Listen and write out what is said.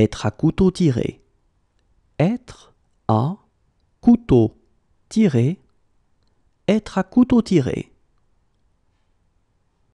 Être à couteau tiré. Être à couteau tiré. Être à couteau tiré.